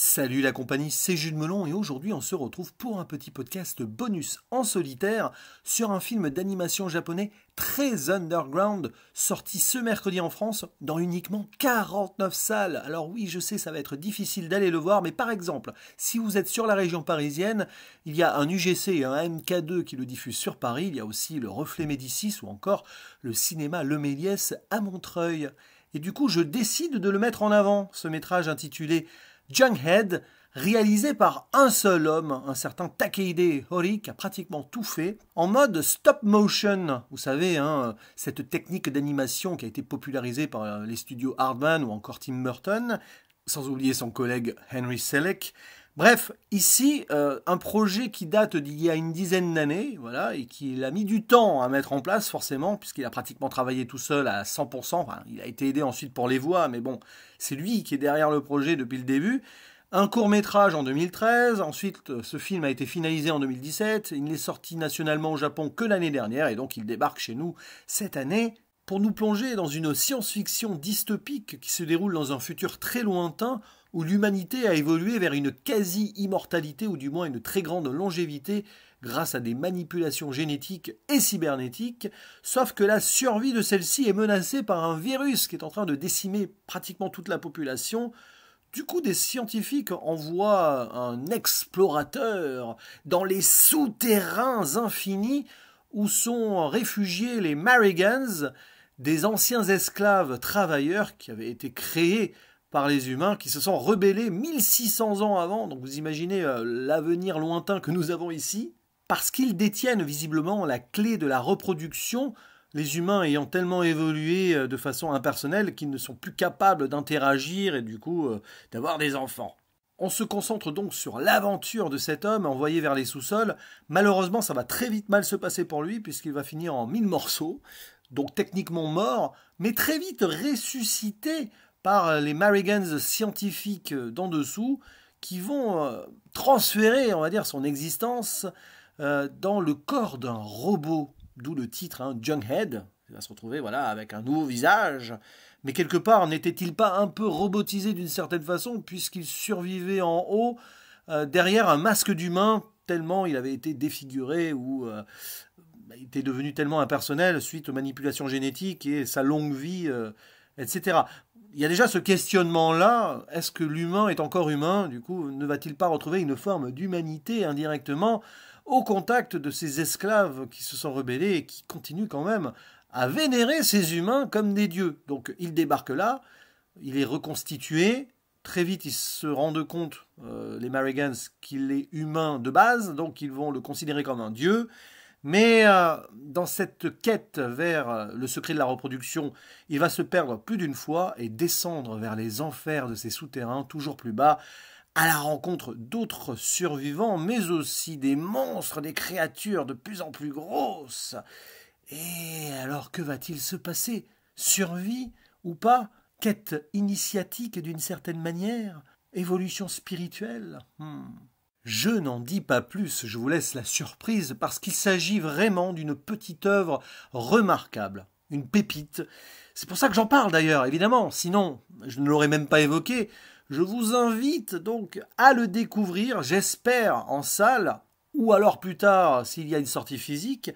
Salut la compagnie, c'est Jules Melon et aujourd'hui on se retrouve pour un petit podcast bonus en solitaire sur un film d'animation japonais très underground sorti ce mercredi en France dans uniquement 49 salles. Alors oui, je sais ça va être difficile d'aller le voir, mais par exemple, si vous êtes sur la région parisienne, il y a un UGC et un MK2 qui le diffusent sur Paris, il y a aussi le Reflet Médicis ou encore le cinéma Le Méliès à Montreuil. Et du coup, je décide de le mettre en avant, ce métrage intitulé Junkhead, réalisé par un seul homme, un certain Takeide Hori, qui a pratiquement tout fait, en mode stop motion. Vous savez, hein, cette technique d'animation qui a été popularisée par euh, les studios Hardman ou encore Tim Burton, sans oublier son collègue Henry Selleck, Bref, ici, euh, un projet qui date d'il y a une dizaine d'années, voilà, et qu'il a mis du temps à mettre en place, forcément, puisqu'il a pratiquement travaillé tout seul à 100%. il a été aidé ensuite pour les voix, mais bon, c'est lui qui est derrière le projet depuis le début. Un court métrage en 2013, ensuite euh, ce film a été finalisé en 2017, il n'est sorti nationalement au Japon que l'année dernière, et donc il débarque chez nous cette année pour nous plonger dans une science-fiction dystopique qui se déroule dans un futur très lointain où l'humanité a évolué vers une quasi-immortalité ou du moins une très grande longévité grâce à des manipulations génétiques et cybernétiques, sauf que la survie de celle-ci est menacée par un virus qui est en train de décimer pratiquement toute la population. Du coup, des scientifiques envoient un explorateur dans les souterrains infinis où sont réfugiés les Marigans, des anciens esclaves travailleurs qui avaient été créés par les humains qui se sont rebellés 1600 ans avant, donc vous imaginez euh, l'avenir lointain que nous avons ici, parce qu'ils détiennent visiblement la clé de la reproduction, les humains ayant tellement évolué euh, de façon impersonnelle qu'ils ne sont plus capables d'interagir et du coup euh, d'avoir des enfants. On se concentre donc sur l'aventure de cet homme envoyé vers les sous-sols. Malheureusement, ça va très vite mal se passer pour lui puisqu'il va finir en mille morceaux, donc techniquement mort, mais très vite ressuscité par euh, les Marigans scientifiques euh, d'en dessous qui vont euh, transférer, on va dire, son existence dans le corps d'un robot, d'où le titre hein, Junkhead. Il va se retrouver voilà, avec un nouveau visage. Mais quelque part, n'était-il pas un peu robotisé d'une certaine façon, puisqu'il survivait en haut derrière un masque d'humain, tellement il avait été défiguré ou bah, était devenu tellement impersonnel suite aux manipulations génétiques et sa longue vie, etc il y a déjà ce questionnement-là, est-ce que l'humain est encore humain Du coup, ne va-t-il pas retrouver une forme d'humanité indirectement au contact de ces esclaves qui se sont rebellés et qui continuent quand même à vénérer ces humains comme des dieux Donc il débarque là, il est reconstitué, très vite ils se rendent compte, euh, les Marigans, qu'il est humain de base, donc ils vont le considérer comme un dieu, mais euh, dans cette quête vers euh, le secret de la reproduction, il va se perdre plus d'une fois et descendre vers les enfers de ses souterrains toujours plus bas, à la rencontre d'autres survivants, mais aussi des monstres, des créatures de plus en plus grosses. Et alors que va-t-il se passer Survie ou pas Quête initiatique d'une certaine manière Évolution spirituelle hmm. Je n'en dis pas plus, je vous laisse la surprise parce qu'il s'agit vraiment d'une petite œuvre remarquable, une pépite. C'est pour ça que j'en parle d'ailleurs, évidemment, sinon je ne l'aurais même pas évoqué. Je vous invite donc à le découvrir, j'espère, en salle, ou alors plus tard s'il y a une sortie physique,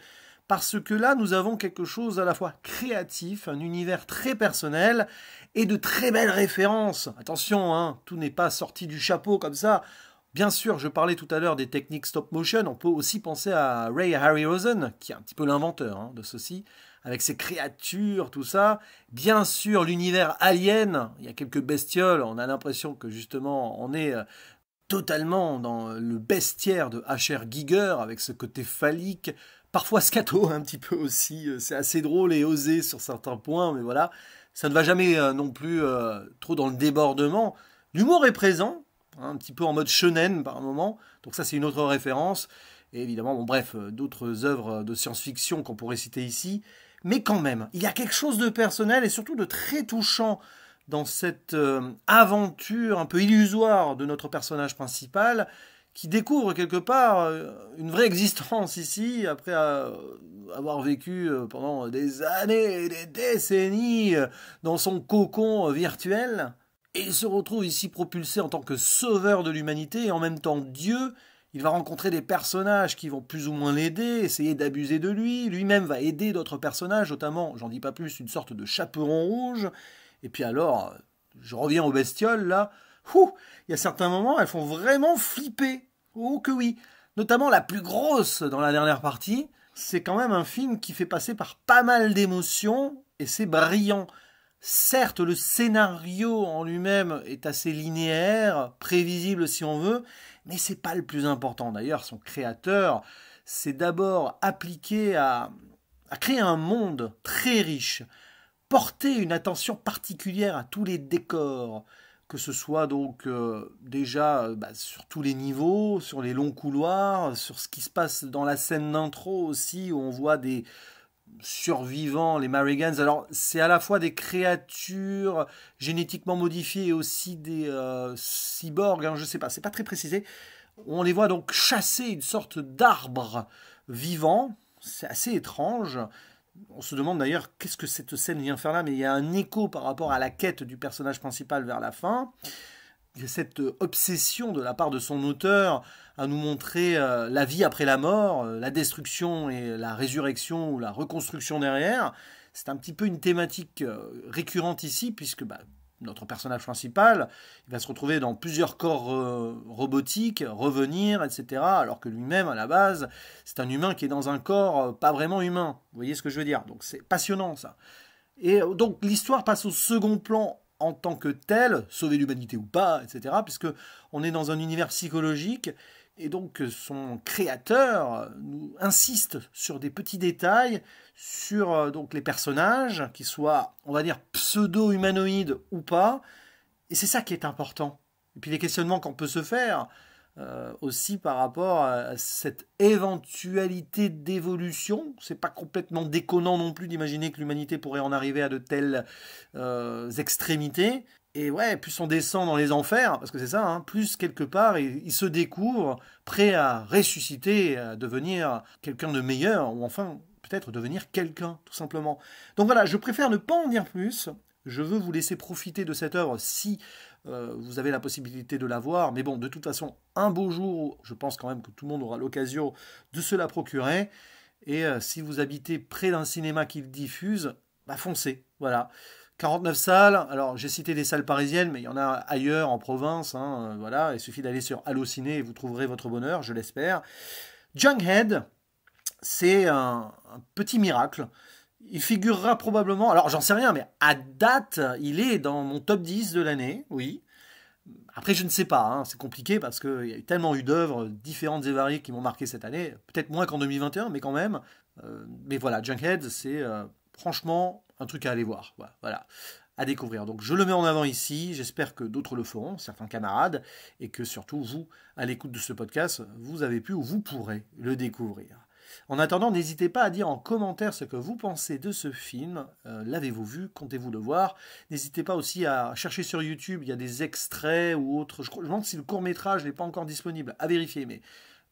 parce que là nous avons quelque chose à la fois créatif, un univers très personnel, et de très belles références. Attention, hein, tout n'est pas sorti du chapeau comme ça. Bien sûr, je parlais tout à l'heure des techniques stop motion, on peut aussi penser à Ray Harryhausen, qui est un petit peu l'inventeur hein, de ceci, avec ses créatures, tout ça. Bien sûr, l'univers alien, il y a quelques bestioles, on a l'impression que justement on est euh, totalement dans le bestiaire de H.R. Giger, avec ce côté phallique, parfois scato un petit peu aussi, euh, c'est assez drôle et osé sur certains points, mais voilà, ça ne va jamais euh, non plus trop dans le débordement. L'humour est présent, Hein, un petit peu en mode shonen par un moment. Donc ça, c'est une autre référence. Et évidemment, bon, bref, euh, d'autres œuvres de science-fiction qu'on pourrait citer ici. Mais quand même, il y a quelque chose de personnel et surtout de très touchant dans cette euh, aventure un peu illusoire de notre personnage principal qui découvre quelque part euh, une vraie existence ici après avoir vécu pendant des années et des décennies dans son cocon virtuel et il se retrouve ici propulsé en tant que sauveur de l'humanité et en même temps Dieu. Il va rencontrer des personnages qui vont plus ou moins l'aider, essayer d'abuser de lui. Lui-même va aider d'autres personnages, notamment, j'en dis pas plus, une sorte de chaperon rouge. Et puis alors, je reviens aux bestioles là. il y a certains moments, elles font vraiment flipper. Oh que oui. Notamment la plus grosse dans la dernière partie. C'est quand même un film qui fait passer par pas mal d'émotions et c'est brillant. Certes, le scénario en lui-même est assez linéaire, prévisible si on veut, mais c'est pas le plus important. D'ailleurs, son créateur s'est d'abord appliqué à, créer un monde très riche, porter une attention particulière à tous les décors, que ce soit donc euh, déjà euh, bah, sur tous les niveaux, sur les longs couloirs, sur ce qui se passe dans la scène d'intro aussi, où on voit des, survivants, les Marigans. Alors, c'est à la fois des créatures génétiquement modifiées et aussi des euh, cyborgs, hein, je ne sais pas, c'est pas très précisé. On les voit donc chasser une sorte d'arbre vivant, c'est assez étrange. On se demande d'ailleurs qu'est-ce que cette scène vient faire là, mais il y a un écho par rapport à la quête du personnage principal vers la fin cette euh, obsession de la part de son auteur à nous montrer euh, la vie après la mort, euh, la destruction et la résurrection ou la reconstruction derrière. C'est un petit peu une thématique récurrente ici, puisque bah, notre personnage principal va se retrouver dans plusieurs corps robotiques, revenir, etc. Alors que lui-même, à la base, c'est un humain qui est dans un corps pas vraiment humain. Vous voyez ce que je veux dire Donc c'est passionnant ça. Et donc l'histoire passe au second plan en tant que tel, sauver l'humanité ou pas, etc., puisque on est dans un univers psychologique, et donc son créateur nous insiste sur des petits détails, sur euh, donc les personnages, qui soient, on va dire, pseudo-humanoïdes ou pas, et c'est ça qui est important. Et puis les questionnements qu'on peut se faire, euh, aussi par rapport à cette éventualité d'évolution. C'est pas complètement déconnant non plus d'imaginer que l'humanité pourrait en arriver à de telles euh, extrémités. Et ouais, plus on descend dans les enfers, parce que c'est ça, hein, plus quelque part, il, se découvre prêt à ressusciter, à devenir quelqu'un de meilleur, ou enfin peut-être devenir quelqu'un, tout simplement. Donc voilà, je préfère ne pas en dire plus. Je veux vous laisser profiter de cette œuvre si euh, vous avez la possibilité de la voir. Mais bon, de toute façon, un beau jour, je pense quand même que tout le monde aura l'occasion de se la procurer. Et euh, si vous habitez près d'un cinéma qui diffuse, bah foncez. Voilà. 49 salles. Alors, j'ai cité des salles parisiennes, mais il y en a ailleurs en province. Hein, euh, voilà, il suffit d'aller sur Allociné et vous trouverez votre bonheur, je l'espère. Junkhead, c'est un, petit miracle il figurera probablement, alors j'en sais rien, mais à date, il est dans mon top 10 de l'année, oui. Après, je ne sais pas, hein, c'est compliqué parce qu'il y a eu tellement eu d'œuvres différentes et variées qui m'ont marqué cette année, peut-être moins qu'en 2021, mais quand même. Euh, mais voilà, Junkhead, c'est euh, franchement un truc à aller voir, voilà, voilà, à découvrir. Donc je le mets en avant ici, j'espère que d'autres le feront, certains camarades, et que surtout vous, à l'écoute de ce podcast, vous avez pu ou vous pourrez le découvrir. En attendant, n'hésitez pas à dire en commentaire ce que vous pensez de ce film. Euh, l'avez-vous vu Comptez-vous le voir N'hésitez pas aussi à chercher sur YouTube, il y a des extraits ou autres. Je, me demande si le court-métrage n'est pas encore disponible, à vérifier, mais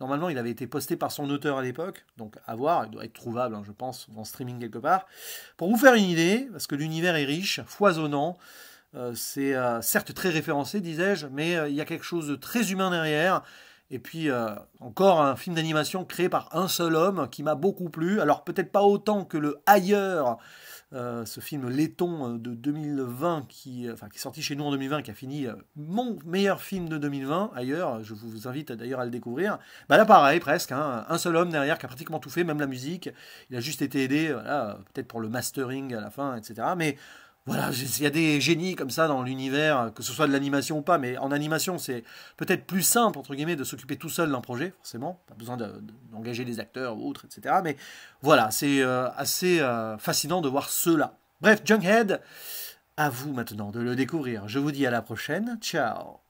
normalement il avait été posté par son auteur à l'époque, donc à voir, il doit être trouvable, hein, je pense, en streaming quelque part. Pour vous faire une idée, parce que l'univers est riche, foisonnant, euh, c'est euh, certes très référencé, disais-je, mais il y a quelque chose de très humain derrière. Et puis, euh, encore un film d'animation créé par un seul homme qui m'a beaucoup plu. Alors, peut-être pas autant que le Ailleurs, euh, ce film laiton euh, de 2020, qui, enfin, est sorti chez nous en 2020, qui a fini mon meilleur film de 2020, Ailleurs. Je vous invite d'ailleurs à le découvrir. Bah là, pareil, presque. Hein. un seul homme derrière qui a pratiquement tout fait, même la musique. Il a juste été aidé, peut-être pour le mastering à la fin, etc. Mais voilà, il y a des génies comme ça dans l'univers, que ce soit de l'animation ou pas, mais en animation, c'est peut-être plus simple, entre guillemets, de s'occuper tout seul d'un projet, forcément, pas besoin d'engager des acteurs ou autres, etc. Mais voilà, c'est euh, assez euh, fascinant de voir cela. Bref, Junkhead, à vous maintenant de le découvrir. Je vous dis à la prochaine, ciao